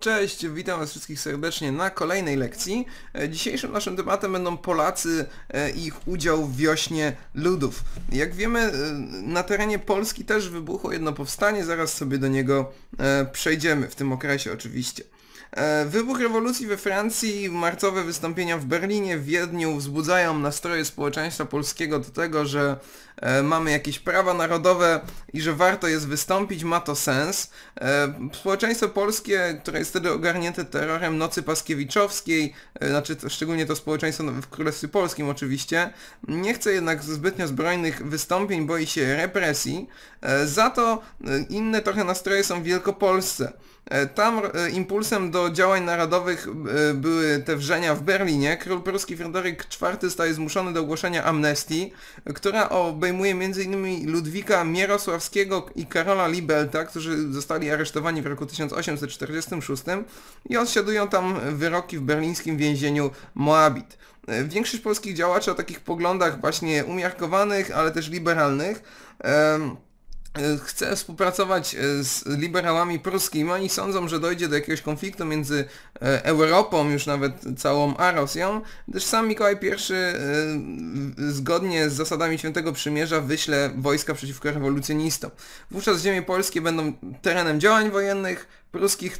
Cześć, witam Was wszystkich serdecznie na kolejnej lekcji. E, dzisiejszym naszym tematem będą Polacy e, i ich udział w wiośnie ludów. Jak wiemy, e, na terenie Polski też wybuchło jedno powstanie, zaraz sobie do niego przejdziemy, w tym okresie oczywiście. Wybuch rewolucji we Francji, marcowe wystąpienia w Berlinie, w Wiedniu wzbudzają nastroje społeczeństwa polskiego do tego, że E, mamy jakieś prawa narodowe i że warto jest wystąpić, ma to sens. E, społeczeństwo polskie, które jest wtedy ogarnięte terrorem nocy paskiewiczowskiej, e, znaczy szczególnie to społeczeństwo w Królestwie Polskim oczywiście, nie chce jednak zbytnio zbrojnych wystąpień, boi się represji. Za to inne trochę nastroje są w Wielkopolsce. Tam impulsem do działań narodowych były te wrzenia w Berlinie. Król pruski Fryderyk IV staje zmuszony do ogłoszenia amnestii, która o obejmuje m.in. Ludwika Mierosławskiego i Karola Libelta, którzy zostali aresztowani w roku 1846 i odsiadują tam wyroki w berlińskim więzieniu Moabit. E, większość polskich działaczy o takich poglądach właśnie umiarkowanych, ale też liberalnych, E, chce współpracować e, z liberałami pruskimi. Oni sądzą, że dojdzie do jakiegoś konfliktu między e, Europą, już nawet całą, a Rosją, gdyż sam Mikołaj I zgodnie z zasadami Świętego Przymierza wyśle wojska przeciwko rewolucjonistom. Wówczas ziemie polskie będą terenem działań wojennych, pruskich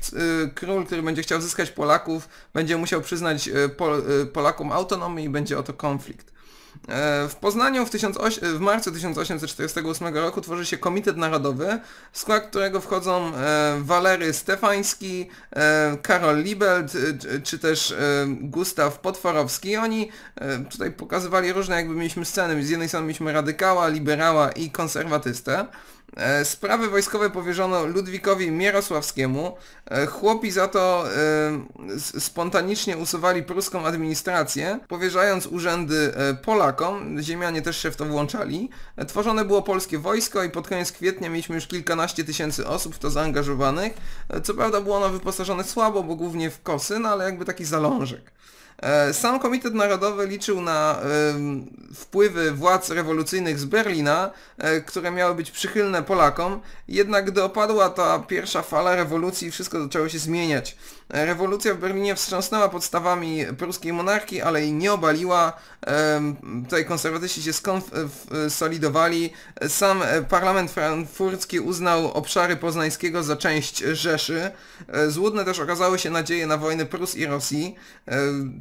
król, który będzie chciał zyskać Polaków, będzie musiał przyznać Polakom autonomię i będzie oto konflikt. E, w Poznaniu w, 18, w, marcu 1848 roku tworzy się Komitet Narodowy, w skład którego wchodzą e, Walery Stefański, e, Karol Liebelt czy też Gustaw Potworowski. Oni tutaj pokazywali różne, jakby mieliśmy sceny. Z jednej strony mieliśmy radykała, liberała i konserwatystę. E, sprawy wojskowe powierzono Ludwikowi Mierosławskiemu. E, chłopi za to e, spontanicznie usuwali pruską administrację, powierzając urzędy Polakom. Ziemianie też się w to włączali. Tworzone było polskie wojsko i pod koniec kwietnia mieliśmy już kilkanaście tysięcy osób w to zaangażowanych. Co prawda było ono wyposażone słabo, bo głównie w kosy, no ale jakby taki zalążek. E, sam Komitet Narodowy liczył na wpływy władz rewolucyjnych z Berlina, e, które miały być przychylne Polakom, jednak gdy opadła ta pierwsza fala rewolucji, wszystko zaczęło się zmieniać. Rewolucja w Berlinie wstrząsnęła podstawami pruskiej monarchii, ale jej nie obaliła. Tutaj konserwatyści się skonsolidowali. E, e, Sam e, parlament frankfurcki uznał obszary poznańskiego za część Rzeszy. Złudne też okazały się nadzieje na wojny Prus i Rosji.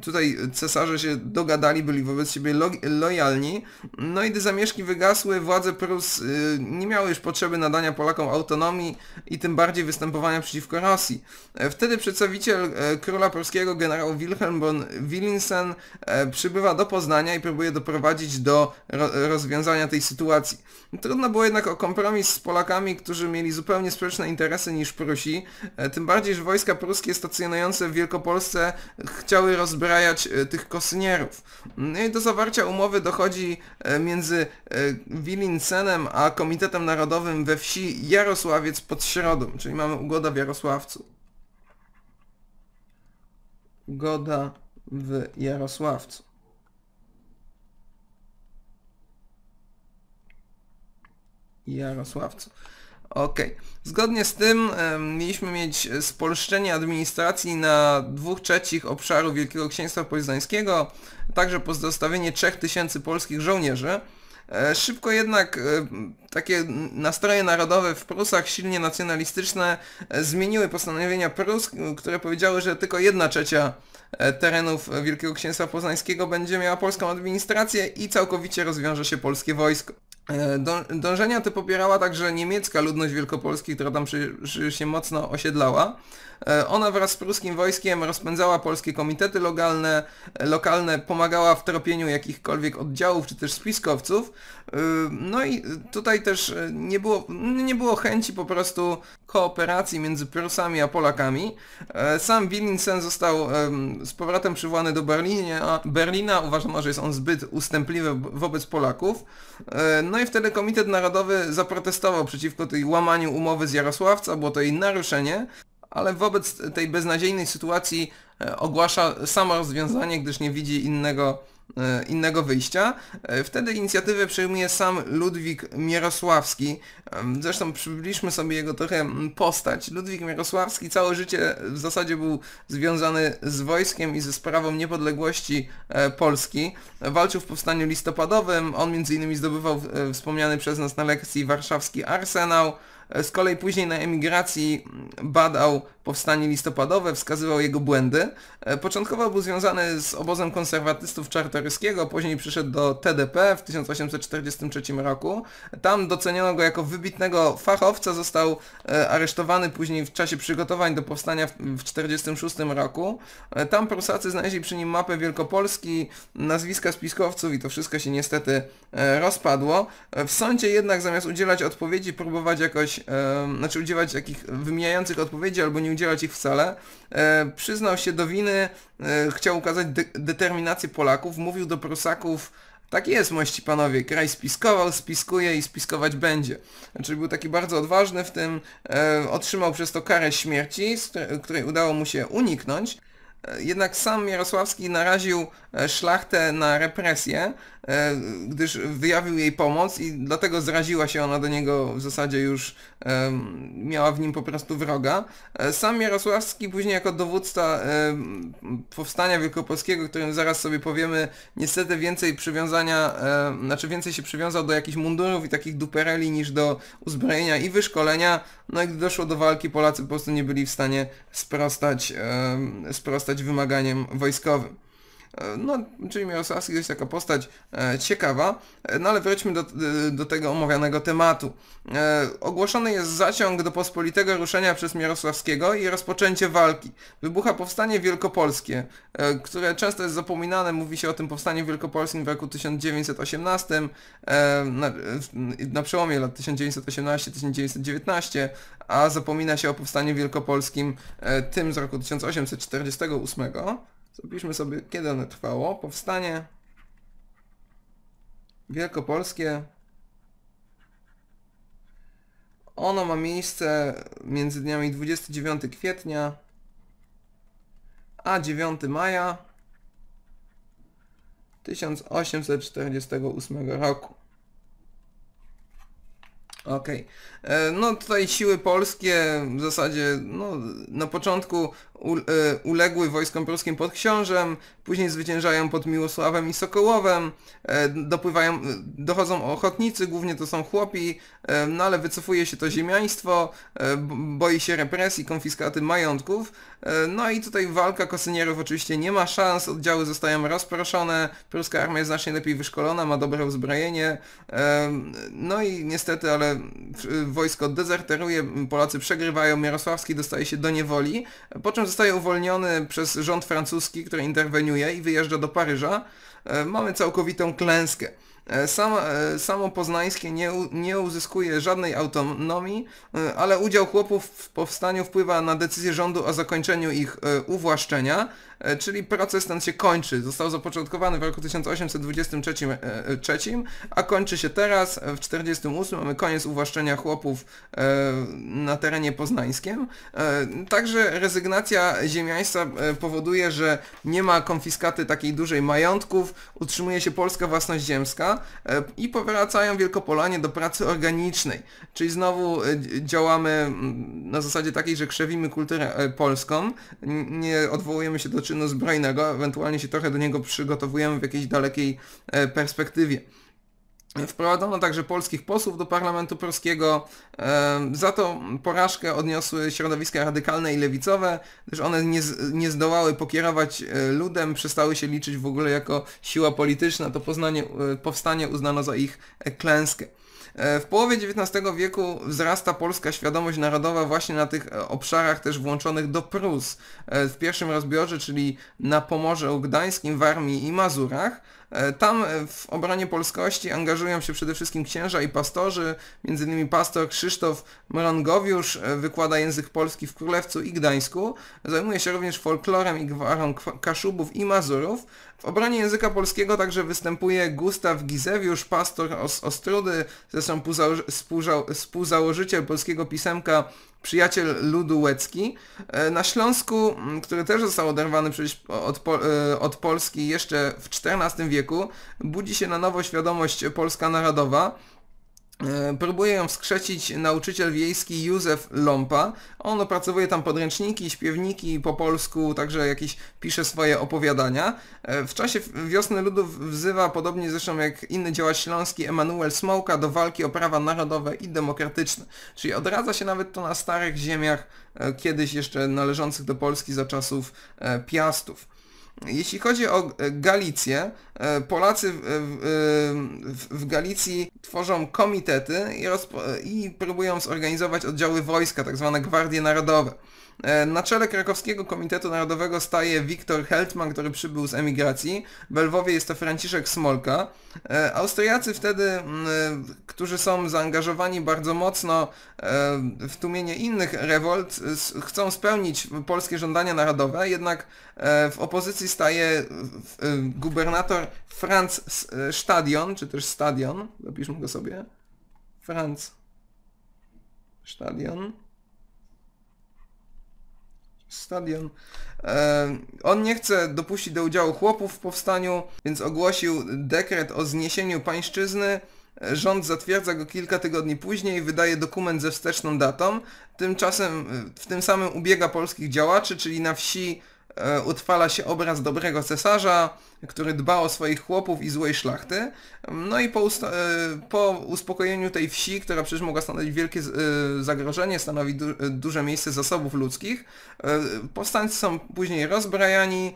Tutaj cesarze się dogadali, byli wobec siebie lo lojalni. No i gdy zamieszki wygasły, władze Prus nie miały już potrzeby nadania Polakom autonomii i tym bardziej występowania przeciwko Rosji. Wtedy przedstawiono przedstawiciel e, króla polskiego generał Wilhelm von Willinsen e, przybywa do Poznania i próbuje doprowadzić do rozwiązania tej sytuacji. Trudno było jednak o kompromis z Polakami, którzy mieli zupełnie sprzeczne interesy niż Prusi, e, tym bardziej, że wojska pruskie stacjonujące w Wielkopolsce chciały rozbrajać tych kosynierów. No i do zawarcia umowy dochodzi między Willinsenem a Komitetem Narodowym we wsi Jarosławiec pod Środą, czyli mamy ugodę w Jarosławcu. Goda w Jarosławcu. Jarosławcu. Ok. Zgodnie z tym e, mieliśmy mieć spolszczenie administracji na dwóch trzecich obszaru Wielkiego Księstwa Poznańskiego, także pozostawienie 3000 polskich żołnierzy. E, szybko jednak e, takie nastroje narodowe w Prusach, silnie nacjonalistyczne, e, zmieniły postanowienia Prus, które powiedziały, że tylko jedna trzecia terenów Wielkiego Księstwa Poznańskiego będzie miała polską administrację i całkowicie rozwiąże się polskie wojsko. E, dążenia te popierała także niemiecka ludność Wielkopolski, która tam przy, przy się mocno osiedlała. E, ona wraz z pruskim wojskiem rozpędzała polskie komitety lokalne, e, lokalne pomagała w tropieniu jakichkolwiek oddziałów czy też spiskowców. No i tutaj też nie było, nie było chęci po prostu kooperacji między Prusami a Polakami. Sam Willinsen został z powrotem przywołany do Berlinie, a Berlina uważano, że jest on zbyt ustępliwy wobec Polaków. No no i wtedy Komitet Narodowy zaprotestował przeciwko tej łamaniu umowy z Jarosławca, było to jej naruszenie, ale wobec tej beznadziejnej sytuacji e, ogłasza samo rozwiązanie, gdyż nie widzi innego E, innego wyjścia. E, wtedy inicjatywę przejmuje sam Ludwik Mierosławski. Zresztą przybliżmy sobie jego trochę postać. Ludwik Mierosławski całe życie w zasadzie był związany z wojskiem i ze sprawą niepodległości e, Polski. Walczył w powstaniu listopadowym, on m.in. zdobywał wspomniany przez nas na lekcji warszawski arsenał. E, z kolei później na emigracji badał powstanie listopadowe, wskazywał jego błędy. E, początkowo był związany z obozem konserwatystów czartoryskiego, później przyszedł do TDP w 1843 roku. Tam doceniono go jako wybitnego fachowca, został e, aresztowany później w czasie przygotowań do powstania w 1946 roku. Tam Prusacy znaleźli przy nim mapę Wielkopolski, nazwiska spiskowców i to wszystko się niestety rozpadło. W sądzie jednak zamiast udzielać odpowiedzi próbować jakoś używać, e, znaczy używać wymijających odpowiedzi albo nie udzielać ich wcale, e, przyznał się do winy, e, chciał ukazać de determinację Polaków, mówił do Prusaków, tak jest, mości panowie, kraj spiskował, spiskuje i spiskować będzie. Znaczy był taki bardzo odważny w tym, otrzymał przez to karę śmierci, której udało mu się uniknąć. Jednak sam Jarosławski naraził E, szlachtę na represję, e, gdyż wyjawił jej pomoc i dlatego zraziła się ona do niego w zasadzie już miała w nim po prostu wroga. E, sam Jarosławski później jako dowódca powstania wielkopolskiego, którym zaraz sobie powiemy, niestety więcej przywiązania, znaczy więcej się przywiązał do jakichś mundurów i takich dupereli niż do uzbrojenia i wyszkolenia. No i gdy doszło do walki, Polacy po prostu nie byli w stanie sprostać, sprostać wymaganiom wojskowym. No, Jimmy to jest taka postać e, ciekawa, e, no ale wróćmy do, e, do tego omawianego tematu. Ogłoszony jest zaciąg do pospolitego ruszenia przez Mirosławskiego i rozpoczęcie walki. Wybucha powstanie wielkopolskie, które często jest zapominane, mówi się o tym powstaniu wielkopolskim w roku 1918, na, na przełomie lat 1918-1919, a zapomina się o powstaniu wielkopolskim tym z roku 1848 Zapiszmy sobie, kiedy one trwało. Powstanie wielkopolskie. Ono ma miejsce między dniami 29 kwietnia a 9 maja 1848 roku. Okej. Okay. E, no tutaj siły polskie w zasadzie no, na początku E, uległy wojskom polskim pod Książem, później zwyciężają pod Miłosławem i Sokołowem, e, dopływają, e, dochodzą ochotnicy, głównie to są chłopi, no ale wycofuje się to ziemiaństwo, boi się represji, konfiskaty majątków, no i tutaj walka kosynierów oczywiście nie ma szans, oddziały zostają rozproszone, pruska armia jest znacznie lepiej wyszkolona, ma dobre uzbrojenie, no i niestety, ale wojsko dezerteruje, Polacy przegrywają, Mirosławski dostaje się do niewoli, po czym zostaje uwolniony przez rząd francuski, który interweniuje i wyjeżdża do Paryża, e, mamy całkowitą klęskę. E, sam, e, samo Poznańskie nie, nie uzyskuje żadnej autonomii, ale udział chłopów w powstaniu wpływa na decyzję rządu o zakończeniu ich uwłaszczenia, E, czyli proces ten się kończy. Został zapoczątkowany w roku 1823, e, e, a kończy się teraz, w 1948. mamy koniec uwłaszczenia chłopów na terenie poznańskim. Także rezygnacja ziemiaństwa powoduje, że nie ma konfiskaty takiej dużej majątków, utrzymuje się polska własność ziemska i powracają Wielkopolanie do pracy organicznej. Czyli znowu działamy mm, na zasadzie takiej, że krzewimy kulturę polską, nie odwołujemy się do czynu zbrojnego, ewentualnie się trochę do niego przygotowujemy w jakiejś dalekiej e, perspektywie. Wprowadzono także polskich posłów do parlamentu polskiego. E, za to porażkę odniosły środowiska radykalne i lewicowe, gdyż one nie, nie zdołały pokierować e, ludem, przestały się liczyć w ogóle jako siła polityczna. To poznanie, powstanie uznano za ich klęskę. E, w połowie XIX wieku wzrasta polska świadomość narodowa właśnie na tych e, obszarach też włączonych do Prus e, w pierwszym rozbiorze, czyli na Pomorze Gdańskim, Warmii i Mazurach, E, tam e, w obronie polskości angażują się przede wszystkim księża i pastorzy, m.in. pastor Krzysztof Mrongowiusz e, wykłada język polski w Królewcu i Gdańsku, zajmuje się również folklorem i gwarą Kaszubów i Mazurów. W obronie języka polskiego także występuje Gustaw Gizewiusz, pastor z Ostrudy, zresztą współzałożyciel polskiego pisemka przyjaciel ludu łecki. E, na Śląsku, który też został oderwany przecież od, e, od Polski jeszcze w XIV wieku, budzi się na nowo świadomość polska narodowa E, próbuje ją wskrzesić nauczyciel wiejski Józef Lompa. On opracowuje tam podręczniki, śpiewniki po polsku, także jakieś pisze swoje opowiadania. E, w czasie wiosny ludów wzywa, podobnie zresztą jak inny działacz śląski Emanuel Smołka, do walki o prawa narodowe i demokratyczne. Czyli odradza się nawet to na starych ziemiach, e, kiedyś jeszcze należących do Polski za czasów Piastów. Jeśli chodzi o e, Galicję, e, Polacy w, e, w, w Galicji tworzą komitety i, i próbują zorganizować oddziały wojska, tak zwane gwardie narodowe. E, na czele krakowskiego Komitetu Narodowego staje Wiktor Heltman, który przybył z emigracji. W Lwowie jest to Franciszek Smolka. E, Austriacy wtedy, e, którzy są zaangażowani bardzo mocno w tłumienie innych rewolt, chcą spełnić polskie żądania narodowe, jednak w opozycji staje gubernator Franz Stadion, czy też Stadion, zapiszmy go sobie, Franz Stadion stadion. On nie chce dopuścić do udziału chłopów w powstaniu, więc ogłosił dekret o zniesieniu pańszczyzny. Rząd zatwierdza go kilka tygodni później, wydaje dokument ze wsteczną datą. Tymczasem w tym samym ubiega polskich działaczy, czyli na wsi E, utrwala się obraz dobrego cesarza, który dba o swoich chłopów i złej szlachty. No i po, e, po uspokojeniu tej wsi, która przecież mogła stanowić wielkie e, zagrożenie, stanowi du duże miejsce zasobów ludzkich, powstańcy są później rozbrajani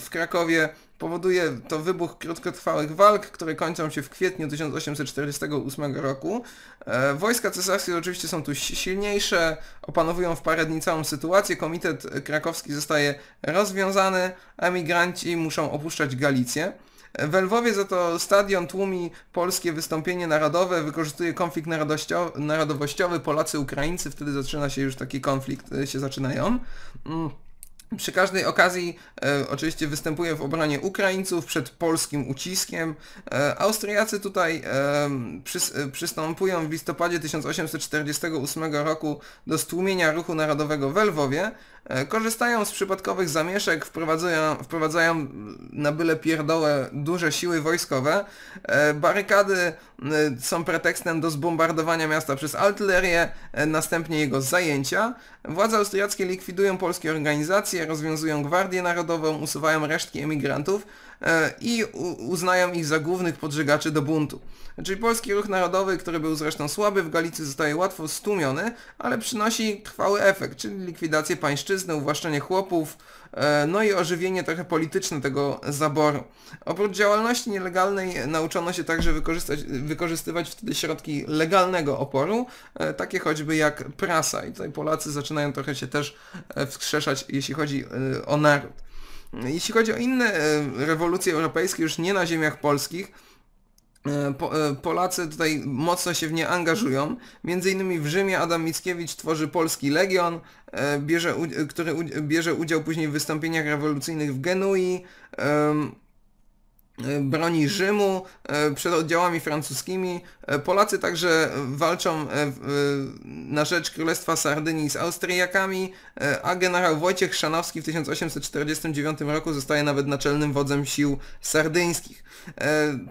w Krakowie, powoduje to wybuch krótkotrwałych walk, które kończą się w kwietniu 1848 roku. E, wojska cesarskie oczywiście są tu silniejsze, opanowują w parę dni całą sytuację, komitet krakowski zostaje rozwiązany, emigranci muszą opuszczać Galicję. We Lwowie za to stadion tłumi polskie wystąpienie narodowe, wykorzystuje konflikt narodowościowy, Polacy, Ukraińcy, wtedy zaczyna się już taki konflikt, e, się zaczynają. Mm. Przy każdej okazji e, oczywiście występuje w obronie Ukraińców przed polskim uciskiem. E, Austriacy tutaj e, e przystępują w listopadzie 1848 roku do stłumienia ruchu narodowego w Lwowie, E, korzystają z przypadkowych zamieszek, wprowadzają, wprowadzają na byle pierdołę duże siły wojskowe. E, barykady e, są pretekstem do zbombardowania miasta przez artylerię, następnie jego zajęcia. Władze austriackie likwidują polskie organizacje, rozwiązują Gwardię Narodową, usuwają resztki emigrantów. E, i uznają ich za głównych podżegaczy do buntu. Czyli polski ruch narodowy, który był zresztą słaby w Galicji, zostaje łatwo stłumiony, ale przynosi trwały efekt, czyli likwidację pańszczyzny, uwłaszczenie chłopów, e, no i ożywienie trochę polityczne tego zaboru. Oprócz działalności nielegalnej nauczono się także wykorzystywać wtedy środki legalnego oporu, e, takie choćby jak prasa. I tutaj Polacy zaczynają trochę się też wskrzeszać, jeśli chodzi o naród. Jeśli chodzi o inne e, rewolucje europejskie, już nie na ziemiach polskich, e, e, Polacy tutaj mocno się w nie angażują. Między innymi w Rzymie Adam Mickiewicz tworzy Polski Legion, bierze, który bierze udział później w wystąpieniach rewolucyjnych w Genui. E, broni Rzymu e, przed oddziałami francuskimi. E, Polacy także walczą na rzecz Królestwa Sardynii z Austriakami, a generał Wojciech Szanowski w 1849 roku zostaje nawet naczelnym wodzem sił sardyńskich.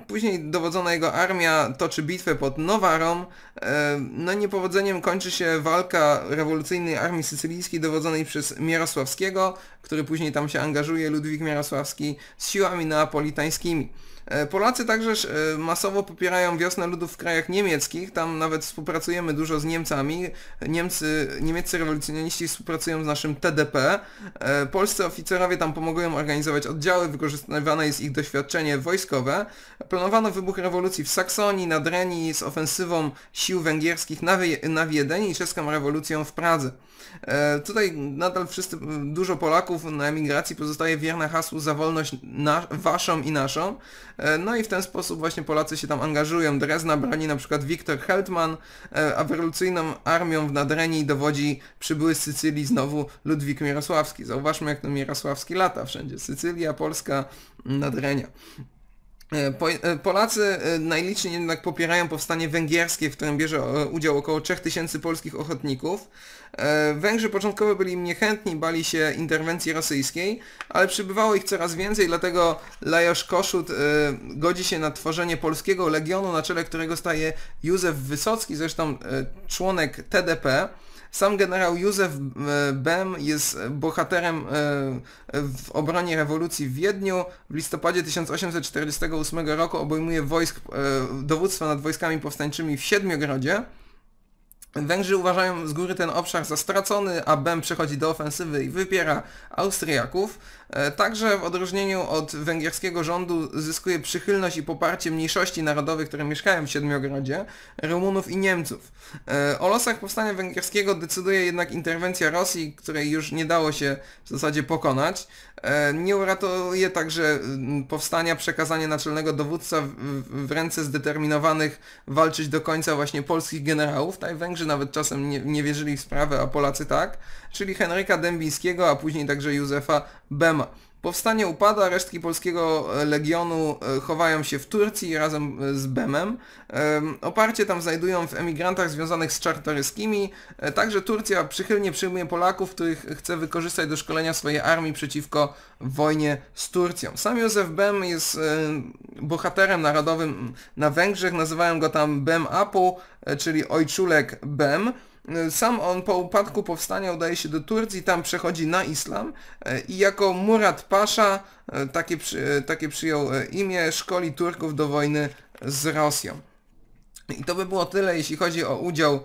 Później dowodzona jego armia toczy bitwę pod Nowarą. No niepowodzeniem kończy się walka rewolucyjnej armii sycylijskiej dowodzonej przez Mierosławskiego który później tam się angażuje, Ludwik Jarosławski z siłami neapolitańskimi. E, Polacy także e, masowo popierają wiosnę ludów w krajach niemieckich, tam nawet współpracujemy dużo z Niemcami. Niemcy, niemieccy rewolucjoniści współpracują z naszym TDP. E, polscy oficerowie tam pomogą organizować oddziały, wykorzystywane jest ich doświadczenie wojskowe. Planowano wybuch rewolucji w Saksonii, na Dreni z ofensywą sił węgierskich na, Wie na Wiedeń i czeską rewolucją w Pradze. E, tutaj nadal wszyscy, mm, dużo Polaków na emigracji pozostaje wierne hasło za wolność na, waszą i naszą. E, no i w ten sposób właśnie Polacy się tam angażują. Drezna broni na przykład Wiktor Heldman, e, a rewolucyjną armią w Nadrenii dowodzi przybyły z Sycylii znowu Ludwik Mirosławski. Zauważmy jak to Mirosławski lata wszędzie. Sycylia, Polska, Nadrenia. E, e, Polacy e, najliczniej jednak popierają powstanie węgierskie, w którym bierze udział około 3000 polskich ochotników. Węgrzy początkowo byli niechętni, bali się interwencji rosyjskiej, ale przybywało ich coraz więcej, dlatego Lajos Koszut godzi się na tworzenie polskiego legionu, na czele którego staje Józef Wysocki, zresztą członek TDP. Sam generał Józef e, Bem jest bohaterem e, w obronie rewolucji w Wiedniu. W listopadzie 1848 roku obejmuje wojsk, e, dowództwo nad wojskami powstańczymi w Siedmiogrodzie. Węgrzy uważają z góry ten obszar za stracony, a Bem przechodzi do ofensywy i wypiera Austriaków. E, także w odróżnieniu od węgierskiego rządu zyskuje przychylność i poparcie mniejszości narodowych, które mieszkają w Siedmiogrodzie, Rumunów i Niemców. E, o losach powstania węgierskiego decyduje jednak interwencja Rosji, której już nie dało się w zasadzie pokonać. E, nie uratuje także mm, powstania przekazanie naczelnego dowódca w ręce zdeterminowanych walczyć do końca właśnie polskich generałów. Tutaj Węgrzy nawet czasem nie, nie wierzyli w sprawę, a Polacy tak. Czyli Henryka Dębińskiego, a później także Józefa Bema powstanie upada, resztki polskiego e, legionu e, chowają się w Turcji razem e, z Bemem. Oparcie tam znajdują w emigrantach związanych z czartoryskimi. Także Turcja przychylnie przyjmuje Polaków, których chce wykorzystać do szkolenia swojej armii przeciwko wojnie z Turcją. Sam Józef Bem jest bohaterem narodowym na Węgrzech, nazywają go tam Bem Apu, czyli ojczulek Bem. Sam on po upadku powstania udaje się do Turcji, tam przechodzi na islam e, i jako Murat Pasza, e, takie, e, takie przyjął imię, szkoli Turków do wojny z Rosją. I to by było tyle, jeśli chodzi o udział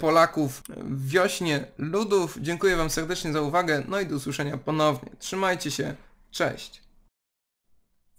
Polaków w wiośnie ludów. Dziękuję Wam serdecznie za uwagę, no i do usłyszenia ponownie. Trzymajcie się, cześć!